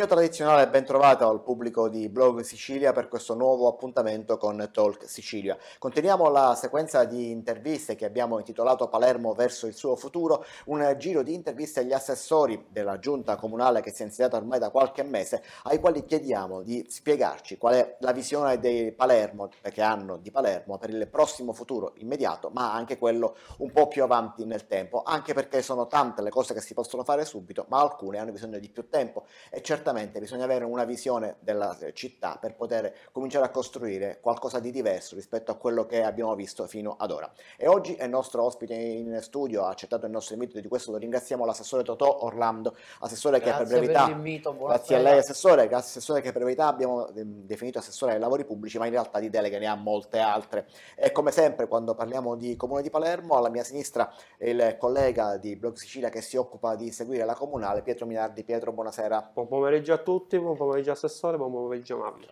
mio tradizionale trovato al pubblico di Blog Sicilia per questo nuovo appuntamento con Talk Sicilia. Continuiamo la sequenza di interviste che abbiamo intitolato Palermo verso il suo futuro, un giro di interviste agli assessori della giunta comunale che si è insediata ormai da qualche mese, ai quali chiediamo di spiegarci qual è la visione di Palermo, che hanno di Palermo per il prossimo futuro immediato, ma anche quello un po' più avanti nel tempo, anche perché sono tante le cose che si possono fare subito, ma alcune hanno bisogno di più tempo e certamente certamente bisogna avere una visione della eh, città per poter cominciare a costruire qualcosa di diverso rispetto a quello che abbiamo visto fino ad ora. E oggi è il nostro ospite in studio, ha accettato il nostro invito, di questo lo ringraziamo l'assessore Totò Orlando, assessore grazie che per brevità... Per grazie a lei assessore, grazie assessore che per brevità abbiamo ehm, definito assessore ai lavori pubblici, ma in realtà di deleghe ne ha molte altre. E come sempre quando parliamo di Comune di Palermo, alla mia sinistra il collega di Blog Sicilia che si occupa di seguire la comunale, Pietro Minardi. Pietro, buonasera. Buon pomeriggio pomeriggio a tutti, buon pomeriggio assessore, buon pomeriggio Mavi.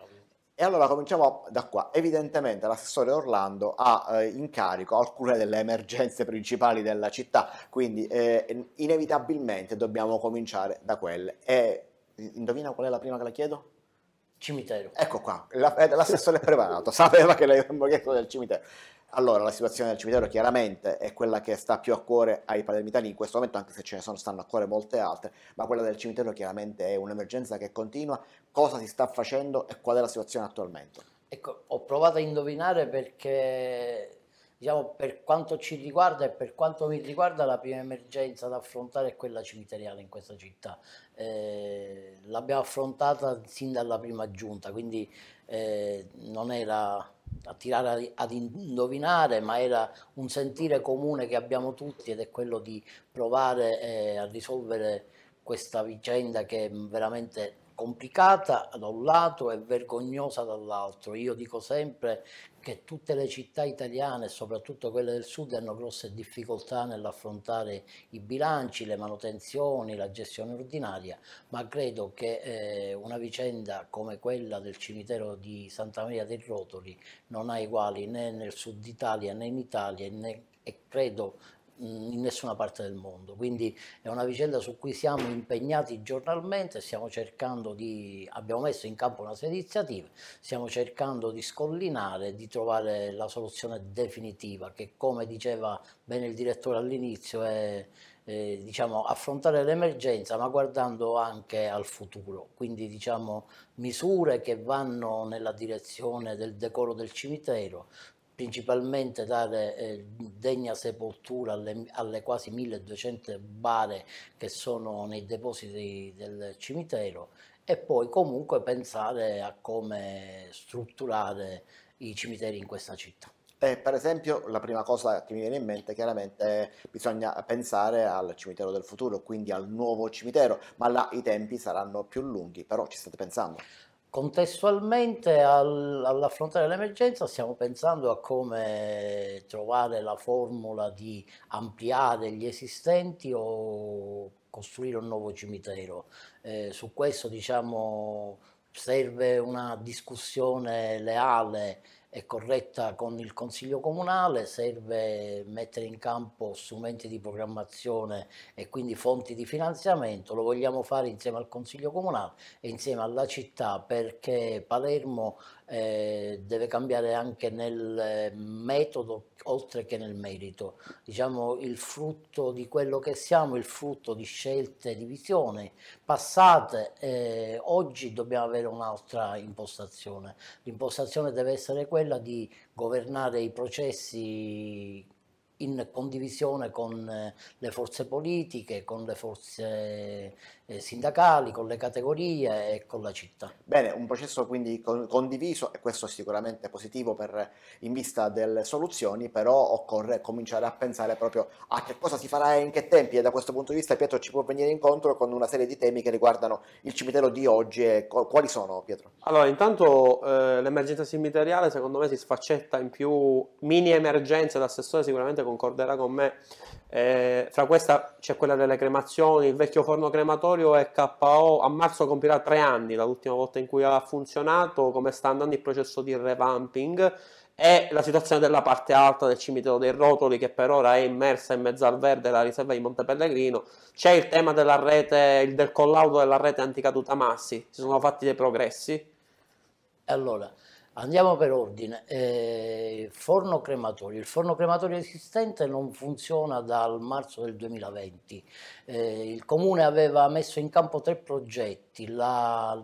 E allora cominciamo da qua. Evidentemente l'assessore Orlando ha eh, in carico alcune delle emergenze principali della città, quindi eh, inevitabilmente dobbiamo cominciare da quelle. E indovina qual è la prima che la chiedo? Cimitero. Ecco qua, eh, l'assessore è preparato, sapeva che l'avremmo chiesto del cimitero. Allora, la situazione del cimitero chiaramente è quella che sta più a cuore ai palermitani in questo momento, anche se ce ne sono, stanno a cuore molte altre, ma quella del cimitero chiaramente è un'emergenza che continua. Cosa si sta facendo e qual è la situazione attualmente? Ecco, ho provato a indovinare perché diciamo, per quanto ci riguarda e per quanto mi riguarda, la prima emergenza da affrontare è quella cimiteriale in questa città. Eh, l'abbiamo affrontata sin dalla prima giunta, quindi eh, non era a tirare ad indovinare, ma era un sentire comune che abbiamo tutti ed è quello di provare eh, a risolvere questa vicenda che veramente complicata da un lato e vergognosa dall'altro. Io dico sempre che tutte le città italiane, soprattutto quelle del sud, hanno grosse difficoltà nell'affrontare i bilanci, le manutenzioni, la gestione ordinaria, ma credo che eh, una vicenda come quella del cimitero di Santa Maria dei Rotoli non ha uguali né nel sud Italia né in Italia né e credo in nessuna parte del mondo. Quindi è una vicenda su cui siamo impegnati giornalmente, stiamo cercando di, abbiamo messo in campo una serie di iniziative, stiamo cercando di scollinare, di trovare la soluzione definitiva che come diceva bene il direttore all'inizio è eh, diciamo, affrontare l'emergenza ma guardando anche al futuro, quindi diciamo, misure che vanno nella direzione del decoro del cimitero, principalmente dare eh, degna sepoltura alle, alle, quasi 1200 bare che sono nei depositi del cimitero e poi comunque pensare a come strutturare i cimiteri in questa città. Eh, per esempio la prima cosa che mi viene in mente chiaramente bisogna pensare al cimitero del futuro, quindi al nuovo cimitero, ma là i tempi saranno più lunghi, però ci state pensando? Contestualmente al, all'affrontare l'emergenza stiamo pensando a come trovare la formula di ampliare gli esistenti o costruire un nuovo cimitero. Eh, su questo diciamo serve una discussione leale e corretta con il Consiglio Comunale, serve mettere in campo strumenti di programmazione e quindi fonti di finanziamento, lo vogliamo fare insieme al Consiglio Comunale e insieme alla città perché Palermo eh, deve cambiare anche nel eh, metodo oltre che nel merito, diciamo il frutto di quello che siamo, il frutto di scelte di visione passate, eh, oggi dobbiamo avere un'altra impostazione, l'impostazione deve essere quella di governare i processi in condivisione con eh, le forze politiche, con le forze eh, sindacali, con le categorie e con la città. Bene, un processo quindi condiviso e questo è sicuramente positivo per, in vista delle soluzioni, però occorre cominciare a pensare proprio a che cosa si farà e in che tempi e da questo punto di vista Pietro ci può venire incontro con una serie di temi che riguardano il cimitero di oggi e quali sono Pietro? Allora intanto eh, l'emergenza cimiteriale secondo me si sfaccetta in più mini emergenze, l'assessore sicuramente concorderà con me, eh, fra questa c'è quella delle cremazioni, il vecchio forno crematorio laboratorio e KO a marzo compirà tre anni dall'ultima volta in cui ha funzionato, come sta andando il processo di revamping e la situazione della parte alta del cimitero dei rotoli che per ora è immersa in mezzo al verde la riserva di Monte Pellegrino. C'è il tema della rete, del collaudo della rete anticaduta massi, si sono fatti dei progressi. Allora, Andiamo per ordine. Eh, forno crematorio. Il forno crematorio esistente non funziona dal marzo del 2020. Eh, il comune aveva messo in campo tre progetti, la,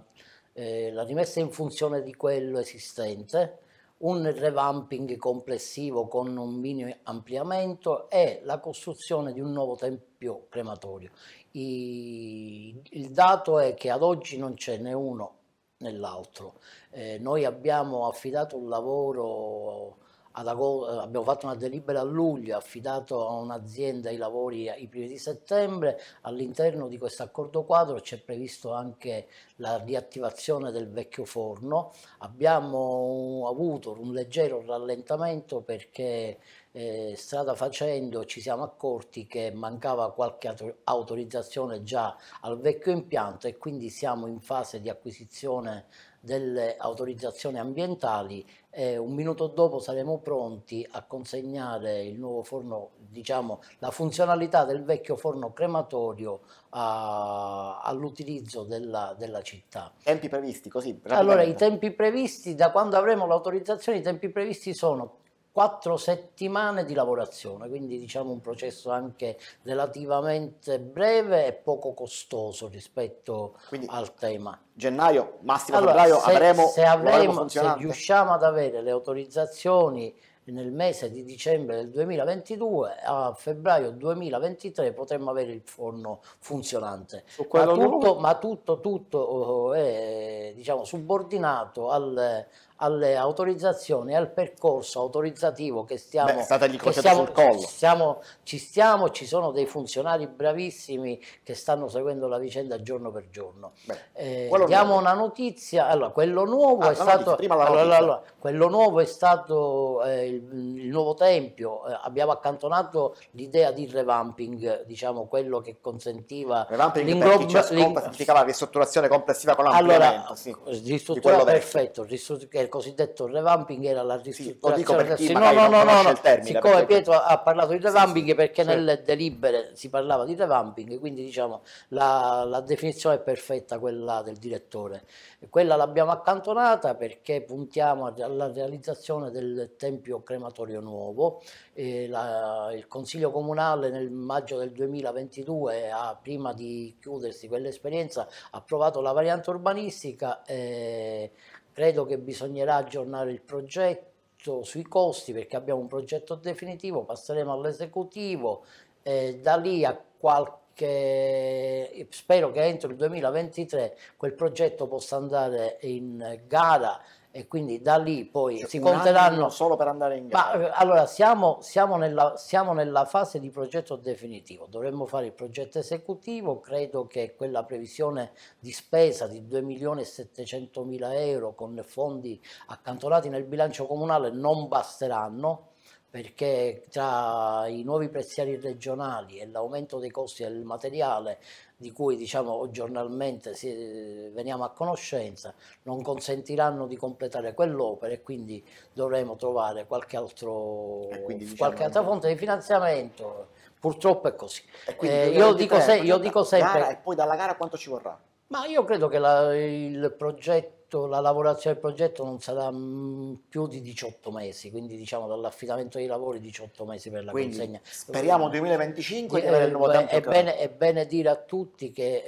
eh, la rimessa in funzione di quello esistente, un revamping complessivo con un mini ampliamento e la costruzione di un nuovo tempio crematorio. I, il dato è che ad oggi non ce n'è uno nell'altro. Eh, noi abbiamo affidato un lavoro ad Agosto, eh, abbiamo fatto una delibera a luglio, affidato a un'azienda i lavori ai primi di settembre, all'interno di questo accordo quadro c'è previsto anche la riattivazione del vecchio forno, abbiamo avuto un leggero rallentamento perché eh, strada facendo ci siamo accorti che mancava qualche autorizzazione già al vecchio impianto e quindi siamo in fase di acquisizione delle autorizzazioni ambientali e un minuto dopo saremo pronti a consegnare il nuovo forno, diciamo la funzionalità del vecchio forno crematorio all'utilizzo della, della, città. Tempi previsti così? Allora i tempi previsti, da quando avremo l'autorizzazione, i tempi previsti sono quattro settimane di lavorazione, quindi diciamo un processo anche relativamente breve e poco costoso rispetto quindi, al tema. Gennaio, massimo allora, febbraio se, avremo, se, avremo se riusciamo ad avere le autorizzazioni nel mese di dicembre del 2022 a febbraio 2023 potremmo avere il forno funzionante ma tutto, ma tutto, tutto, è eh, diciamo, subordinato al, alle autorizzazioni, al percorso autorizzativo che stiamo... Beh, è stata che stiamo, sul collo. Stiamo, ci stiamo, ci sono dei funzionari bravissimi che stanno seguendo la vicenda giorno per giorno. Beh, eh, diamo nuovo. una notizia, allora, quello nuovo ah, è stato... allora, allora, quello nuovo è stato eh, il, il, nuovo tempio, eh, abbiamo accantonato l'idea di revamping, diciamo quello che consentiva... Revamping per chi significava ristrutturazione complessiva con l'ampliamento. Allora, sì, ristruttura, perfetto, ristruttura, il cosiddetto revamping era la ristrutturazione sì, no, no, no, no, il termine, siccome perché... Pietro ha parlato di revamping sì, sì, perché nelle delibere si parlava di revamping, quindi diciamo la, la definizione è perfetta quella del direttore. Quella l'abbiamo accantonata perché puntiamo alla realizzazione del tempio crematorio nuovo. La, il Consiglio Comunale nel maggio del 2022, ha, prima di chiudersi quell'esperienza, ha approvato la variante urbanistica. E, Credo che bisognerà aggiornare il progetto sui costi perché abbiamo un progetto definitivo, passeremo all'esecutivo, eh, da lì a qualche... spero che entro il 2023 quel progetto possa andare in gara e quindi da lì poi cioè, si conteranno solo per andare in gara. Ma, eh, allora siamo, siamo, nella, siamo, nella, fase di progetto definitivo, dovremmo fare il progetto esecutivo, credo che quella previsione di spesa di 2 milioni e 700 mila euro con fondi accantonati nel bilancio comunale non basteranno perché tra i nuovi prezziari regionali e l'aumento dei costi del materiale di cui diciamo, giornalmente si, eh, veniamo a conoscenza non consentiranno di completare quell'opera e quindi dovremo trovare qualche, altro, quindi, diciamo, qualche altra fonte di finanziamento. Purtroppo è così. Eh, io, dico tempo, se, io dico sempre... Gara, e poi dalla gara quanto ci vorrà? Ma io credo che la, il progetto, la lavorazione del progetto non sarà mm, più di 18 mesi, quindi diciamo dall'affidamento dei lavori 18 mesi per la quindi, consegna. Speriamo 2025 di avere il nuovo eh, tempo. È bene, è bene, dire a tutti che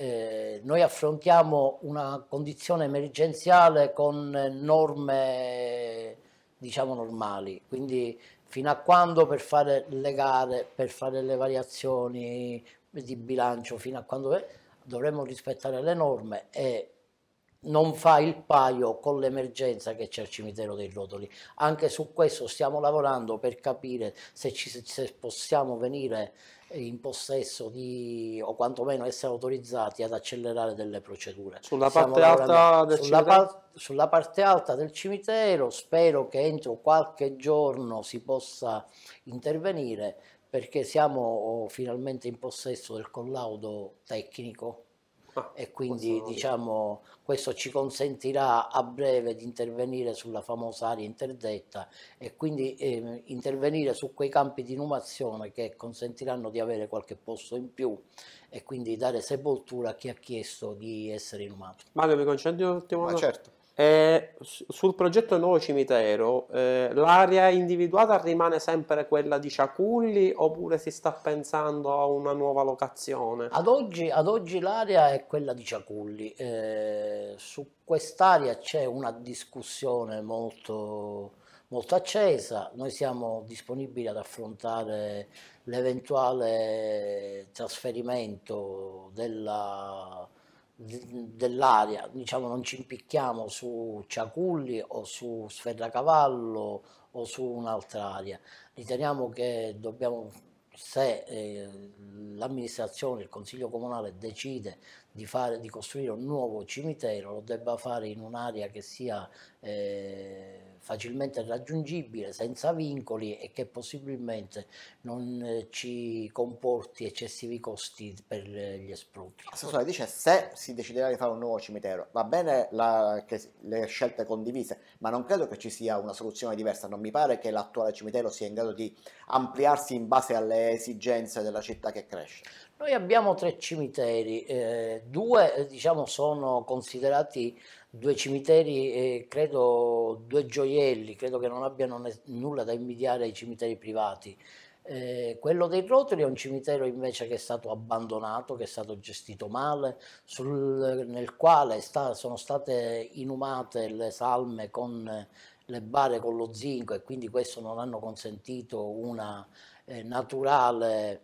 eh, noi affrontiamo una condizione emergenziale con eh, norme diciamo normali, quindi fino a quando per fare le gare, per fare le variazioni di bilancio, fino a quando dovremmo rispettare le norme e non fa il paio con l'emergenza che c'è al cimitero dei rotoli. Anche su questo stiamo lavorando per capire se, ci, se possiamo venire in possesso di, o quantomeno essere autorizzati ad accelerare delle procedure. Sulla parte, alta del, sulla par sulla parte alta del cimitero? spero che entro qualche giorno si possa intervenire perché siamo oh, finalmente in possesso del collaudo tecnico ah, e quindi questo diciamo, questo ci consentirà a breve di intervenire sulla famosa area interdetta e quindi eh, intervenire su quei campi di inumazione che consentiranno di avere qualche posto in più e quindi dare sepoltura a chi ha chiesto di essere inumato. Mario mi concedi un ultimo? Ma certo. Eh, sul progetto Nuovo Cimitero eh, l'area individuata rimane sempre quella di Ciaculli oppure si sta pensando a una nuova locazione? Ad oggi, oggi l'area è quella di Ciaculli, eh, su quest'area c'è una discussione molto, molto accesa, noi siamo disponibili ad affrontare l'eventuale trasferimento della dell'aria, diciamo non ci impicchiamo su Ciaculli o su Sferracavallo o su un'altra area, riteniamo che dobbiamo, se eh, l'amministrazione, il consiglio comunale decide di, fare, di, costruire un nuovo cimitero, lo debba fare in un'area che sia... Eh, facilmente raggiungibile, senza vincoli e che possibilmente non eh, ci comporti eccessivi costi per eh, gli espruti. Assessore ah, dice se si deciderà di fare un nuovo cimitero, va bene la, che, le scelte condivise, ma non credo che ci sia una soluzione diversa, non mi pare che l'attuale cimitero sia in grado di ampliarsi in base alle esigenze della città che cresce. Noi abbiamo tre cimiteri, eh, due eh, diciamo, sono considerati due cimiteri e credo due gioielli, credo che non abbiano nulla da invidiare ai cimiteri privati. Eh, quello dei Rotoli è un cimitero invece che è stato abbandonato, che è stato gestito male, sul, nel quale sta, sono state inumate le salme con le bare con lo zinco e quindi questo non hanno consentito una eh, naturale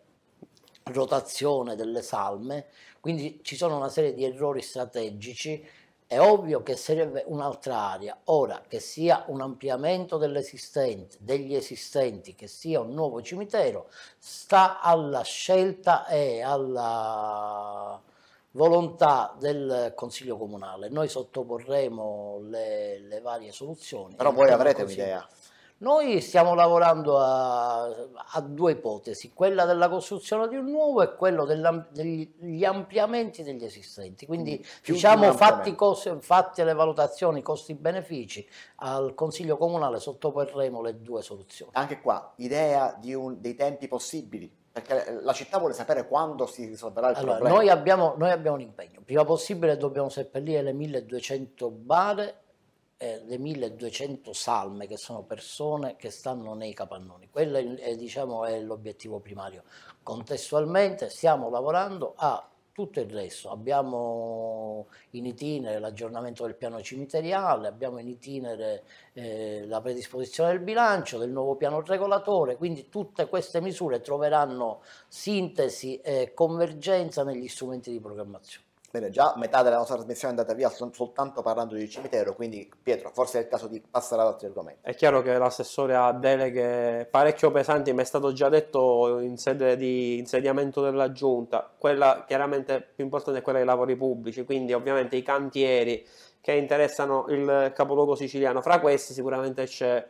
rotazione delle salme, quindi ci sono una serie di errori strategici è ovvio che serve un'altra area. Ora, che sia un ampliamento dell'esistente, degli esistenti, che sia un nuovo cimitero, sta alla scelta e alla volontà del Consiglio Comunale. Noi sottoporremo le, le varie soluzioni. Però voi avrete un'idea. Noi stiamo lavorando a, a, due ipotesi, quella della costruzione di un nuovo e quello degli ampliamenti degli esistenti, quindi diciamo fatti, cose, fatte le valutazioni costi-benefici al Consiglio Comunale sottoporremo le due soluzioni. Anche qua, idea un, dei tempi possibili? Perché la città vuole sapere quando si risolverà il allora, problema. Noi abbiamo, noi abbiamo un impegno, prima possibile dobbiamo seppellire le 1200 bare eh, le 1200 salme che sono persone che stanno nei capannoni. Quello è, è, diciamo, è l'obiettivo primario. Contestualmente stiamo lavorando a tutto il resto. Abbiamo in itinere l'aggiornamento del piano cimiteriale, abbiamo in itinere eh, la predisposizione del bilancio, del nuovo piano regolatore, quindi tutte queste misure troveranno sintesi e convergenza negli strumenti di programmazione. Bene, già metà della nostra trasmissione è andata via sol- soltanto parlando di cimitero, quindi Pietro, forse è il caso di passare ad altri argomenti. È chiaro che l'assessore ha deleghe parecchio pesanti, mi è stato già detto in sede di insediamento della giunta. Quella chiaramente più importante è quella dei lavori pubblici, quindi ovviamente i cantieri che interessano il capoluogo siciliano. Fra questi sicuramente c'è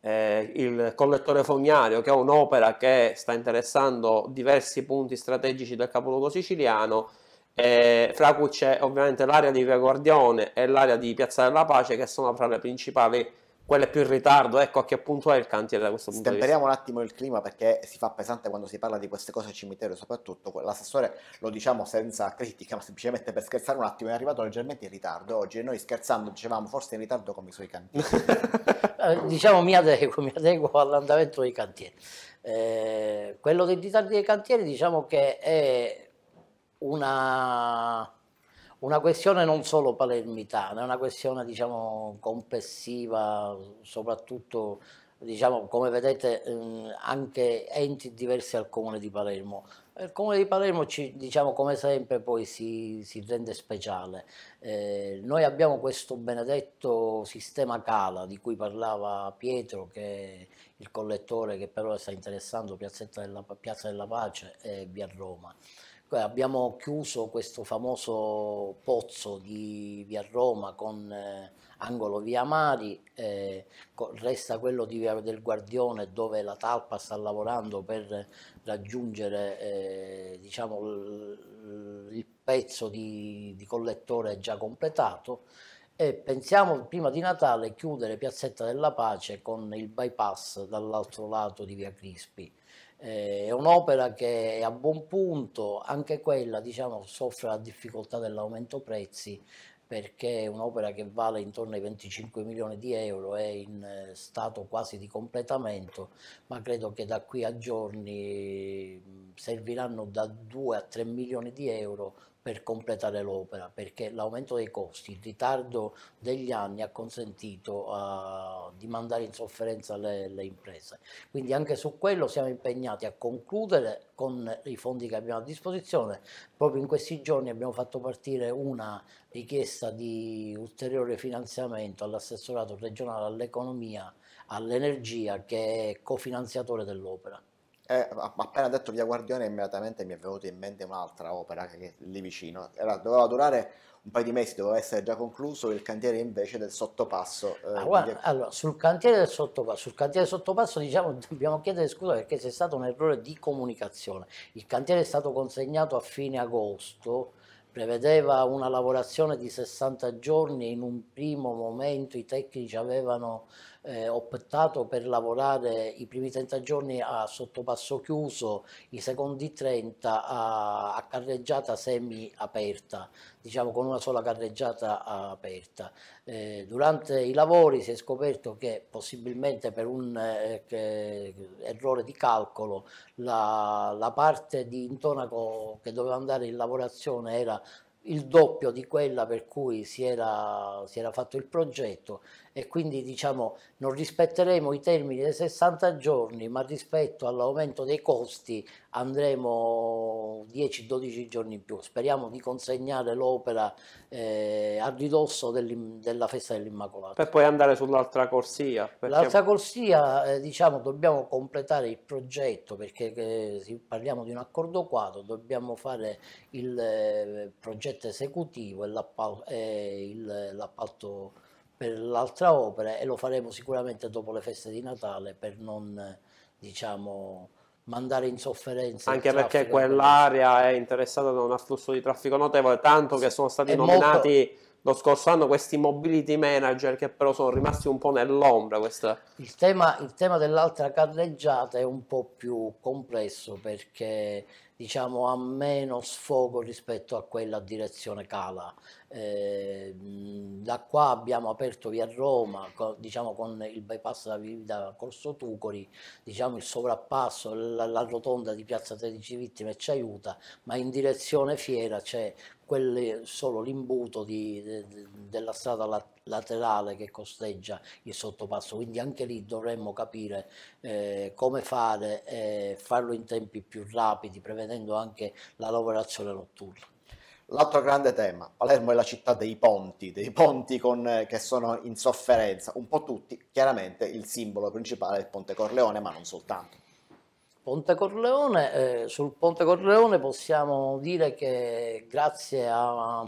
eh, il collettore fognario, che è un'opera che sta interessando diversi punti strategici del capoluogo siciliano e eh, fra cui c'è ovviamente l'area di Via Guardione e l'area di Piazza della Pace che sono fra le principali quelle più in ritardo, ecco a che punto è il cantiere da questo punto Stemperiamo di vista. Temperiamo un attimo il clima perché si fa pesante quando si parla di queste cose al cimitero, soprattutto l'assessore lo diciamo senza critica, ma semplicemente per scherzare un attimo, è arrivato leggermente in ritardo oggi e noi scherzando dicevamo forse in ritardo come i suoi cantieri. Eh, diciamo mi adeguo, mi adeguo all'andamento dei cantieri. Eh, quello dei ritardi dei cantieri diciamo che è una, una questione non solo palermitana, è una questione diciamo, complessiva, soprattutto diciamo, come vedete ehm, anche enti diversi al comune di Palermo. Il comune di Palermo ci, diciamo, come sempre poi si, si rende speciale. Eh, noi abbiamo questo benedetto sistema Cala di cui parlava Pietro che è il collettore che per ora sta interessando Piazzetta della, Piazza della Pace e via Roma abbiamo chiuso questo famoso pozzo di via Roma con eh, angolo via Mari, eh, resta quello di via del Guardione dove la Talpa sta lavorando per raggiungere eh, diciamo, il pezzo di, di collettore già completato e pensiamo prima di Natale chiudere Piazzetta della Pace con il bypass dall'altro lato di via Crispi eh, è un'opera che è a buon punto, anche quella diciamo, soffre la difficoltà dell'aumento prezzi perché è un'opera che vale intorno ai 25 milioni di euro, è in eh, stato quasi di completamento, ma credo che da qui a giorni mm, serviranno da 2 a 3 milioni di euro per completare l'opera, perché l'aumento dei costi, il ritardo degli anni ha consentito uh, di mandare in sofferenza le, le, imprese. Quindi anche su quello siamo impegnati a concludere con i fondi che abbiamo a disposizione. Proprio in questi giorni abbiamo fatto partire una richiesta di ulteriore finanziamento all'assessorato regionale all'economia, all'energia che è cofinanziatore dell'opera. Eh, appena detto via Guardione, immediatamente mi è venuta in mente un'altra opera che è lì vicino. Era, doveva durare un paio di mesi, doveva essere già concluso il cantiere invece del sottopasso. Eh, ah, guarda, di... Allora, sul cantiere del sottopasso, sul cantiere del sottopasso diciamo, dobbiamo chiedere scusa perché c'è stato un errore di comunicazione. Il cantiere è stato consegnato a fine agosto, prevedeva una lavorazione di 60 giorni, in un primo momento i tecnici avevano eh, optato per lavorare i primi 30 giorni a sottopasso chiuso, i secondi 30 a, a carreggiata semi aperta, diciamo con una sola carreggiata aperta. Eh, durante i lavori si è scoperto che possibilmente per un eh, errore di calcolo la, la parte di intonaco che doveva andare in lavorazione era il doppio di quella per cui si era, si era fatto il progetto e quindi diciamo, non rispetteremo i termini dei 60 giorni, ma rispetto all'aumento dei costi andremo 10-12 giorni in più. Speriamo di consegnare l'opera eh, a ridosso della festa dell'Immacolata. Per poi andare sull'altra corsia. Perché... L'altra corsia, eh, diciamo, dobbiamo completare il progetto perché eh, parliamo di un accordo quadro, dobbiamo fare il eh, progetto esecutivo e eh, l'appalto per l'altra opera e lo faremo sicuramente dopo le feste di Natale per non diciamo mandare in sofferenza anche perché quell'area è interessata da un afflusso di traffico notevole tanto che sono stati nominati molto... lo scorso anno questi mobility manager che però sono rimasti un po' nell'ombra questa... il, tema, il tema dell'altra carreggiata è un po' più complesso perché diciamo, ha meno sfogo rispetto a quella a direzione Cala. Eh, da qua abbiamo aperto via Roma, con, diciamo, con il bypass da, da Corso Tucori, diciamo, il sovrappasso, la, la rotonda di Piazza 13 Vittime ci aiuta, ma in direzione Fiera c'è quel, solo l'imbuto di, de, de, della strada la, laterale che costeggia il sottopasso, quindi anche lì dovremmo capire eh, come fare e eh, farlo in tempi più rapidi, prevedendo anche la lavorazione notturna. L'altro grande tema, Palermo è la città dei ponti, dei ponti con, che sono in sofferenza, un po' tutti, chiaramente il simbolo principale è il Ponte Corleone, ma non soltanto. Ponte Corleone, eh, sul Ponte Corleone possiamo dire che grazie a,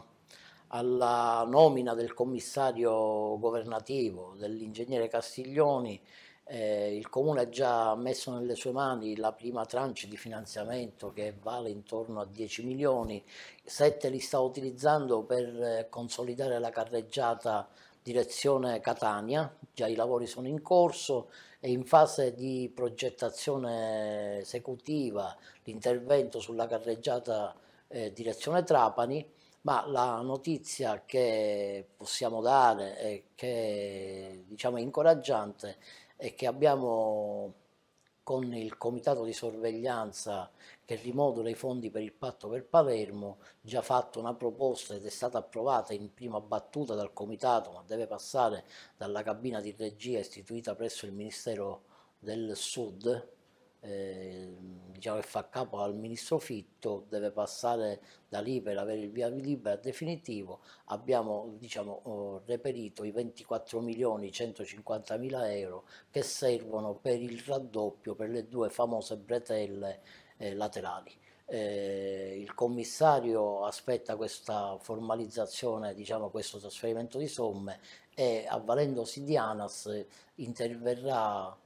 alla nomina del commissario governativo, dell'ingegnere Castiglioni, eh, il Comune ha già messo nelle sue mani la prima tranche di finanziamento che vale intorno a 10 milioni, 7 li sta utilizzando per eh, consolidare la carreggiata direzione Catania, già i lavori sono in corso, è in fase di progettazione esecutiva l'intervento sulla carreggiata eh, direzione Trapani, ma la notizia che possiamo dare e che diciamo, è incoraggiante è che abbiamo con il comitato di sorveglianza che rimodula i fondi per il patto per Palermo, già fatto una proposta ed è stata approvata in prima battuta dal comitato, ma deve passare dalla cabina di regia istituita presso il Ministero del Sud, eh, diciamo, che fa capo al ministro Fitto, deve passare da lì per avere il via libera definitivo, abbiamo diciamo, oh, reperito i 24 milioni 150 mila euro che servono per il raddoppio per le due famose bretelle eh, laterali. Eh, il commissario aspetta questa formalizzazione, diciamo, questo trasferimento di somme e avvalendosi di ANAS interverrà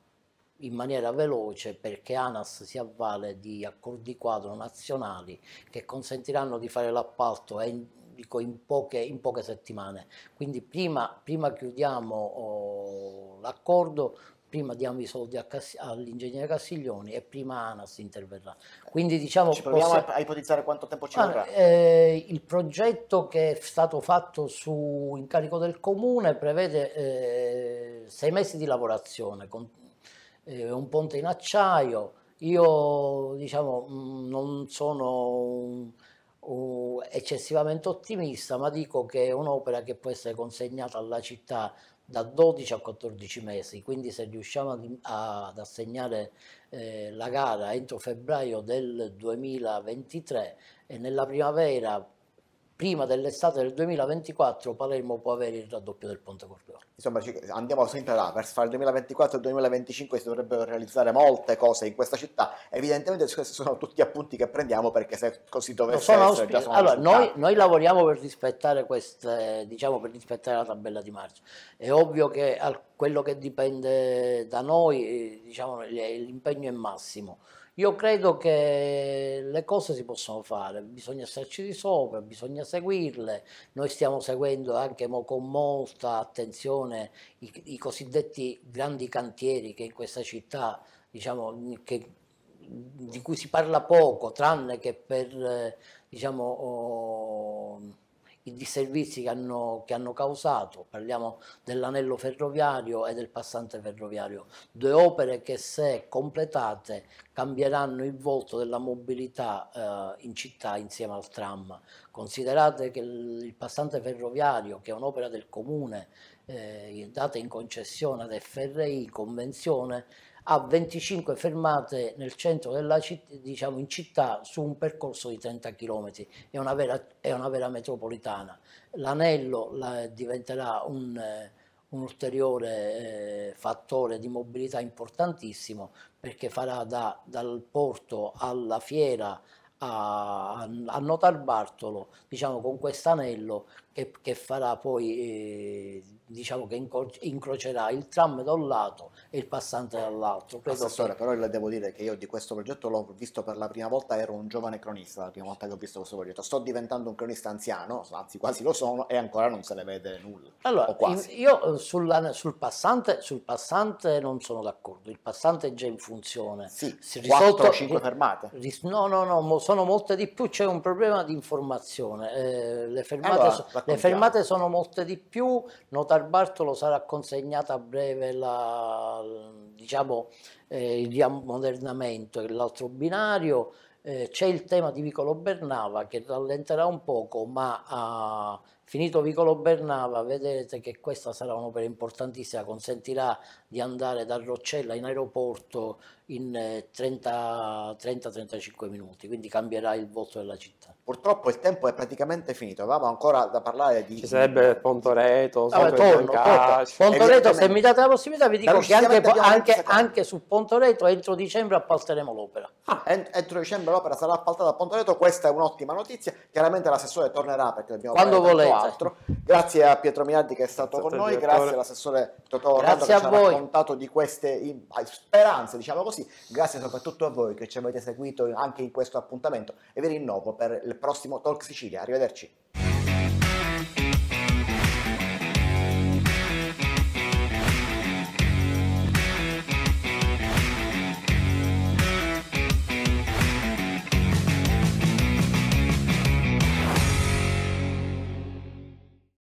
in maniera veloce perché ANAS si avvale di accordi quadro nazionali che consentiranno di fare l'appalto eh, in, in, poche, in poche, settimane. Quindi prima, prima chiudiamo oh, l'accordo, prima diamo i soldi Cass all'ingegnere Castiglioni e prima ANAS interverrà. Quindi diciamo... Ci proviamo possa... a ipotizzare quanto tempo ci ah, vorrà. Eh, il progetto che è stato fatto su incarico del comune prevede eh, sei mesi di lavorazione con eh, un ponte in acciaio, io diciamo mm, non sono uh, eccessivamente ottimista, ma dico che è un'opera che può essere consegnata alla città da 12 a 14 mesi, quindi se riusciamo ad, ad assegnare eh, la gara entro febbraio del 2023 e nella primavera prima dell'estate del 2024 Palermo può avere il raddoppio del ponte corridore. Insomma, andiamo sempre là, per fare il 2024 e il 2025 si dovrebbero realizzare molte cose in questa città, evidentemente questi sono tutti appunti che prendiamo perché se così dovesse no, essere già sono Allora, noi, noi, lavoriamo per rispettare queste, diciamo, per rispettare la tabella di marcia. È ovvio che quello che dipende da noi, eh, diciamo, l'impegno è massimo. Io credo che le cose si possono fare, bisogna esserci di sopra, bisogna seguirle. Noi stiamo seguendo anche con molta attenzione i, i cosiddetti grandi cantieri che in questa città, diciamo, che, di cui si parla poco, tranne che per, eh, diciamo, oh, i disservizi che hanno, che hanno causato, parliamo dell'anello ferroviario e del passante ferroviario, due opere che se completate cambieranno il volto della mobilità eh, in città insieme al tram. Considerate che il, il passante ferroviario, che è un'opera del comune, eh, data in concessione ad FRI, convenzione, a 25 fermate nel centro della città, diciamo in città su un percorso di 30 km, è una vera, è una vera metropolitana. L'anello la, diventerà un, eh, un ulteriore eh, fattore di mobilità importantissimo perché farà da, dal porto alla fiera a, a Notarbartolo, diciamo con quest'anello che, che farà poi, eh, diciamo che incrocerà il tram da un lato e il passante dall'altro. Professore, però le devo dire che io di questo progetto l'ho visto per la prima volta, ero un giovane cronista la prima volta che ho visto questo progetto, sto diventando un cronista anziano, anzi quasi lo sono, e ancora non se ne vede nulla. Allora, io eh, sulla, sul, passante, sul passante non sono d'accordo, il passante è già in funzione. Sì, si 4 o 5 fermate. Ris, no, no, no, sono molte di più, c'è un problema di informazione. Eh, le eh, fermate allora, sono le fermate sono molte di più, Notar Bartolo sarà consegnata a breve la, diciamo, eh, il riammodernamento dell'altro binario, eh, c'è il tema di Vicolo Bernava che rallenterà un poco, ma eh, finito Vicolo Bernava vedrete che questa sarà un'opera importantissima, consentirà di andare da Roccella in aeroporto in 30-35 eh, minuti, quindi cambierà il volto della città. Purtroppo il tempo è praticamente finito, avevamo ancora da parlare di... Ci sarebbe Pontoreto, ah, torno, Pontoreto, se mi date la possibilità vi dico che anche, anche, anche, su Pontoreto entro dicembre appalteremo l'opera. Ah, entro dicembre l'opera sarà appaltata a Pontoreto, questa è un'ottima notizia, chiaramente l'assessore tornerà perché abbiamo Quando volete. altro. Grazie a Pietro Minardi che è stato Senta con noi, direttore. grazie all'assessore Totò Orlando che ci ha raccontato di queste speranze, diciamo così, Rossi, grazie soprattutto a voi che ci avete seguito anche in questo appuntamento e vi rinnovo per il prossimo Talk Sicilia. Arrivederci.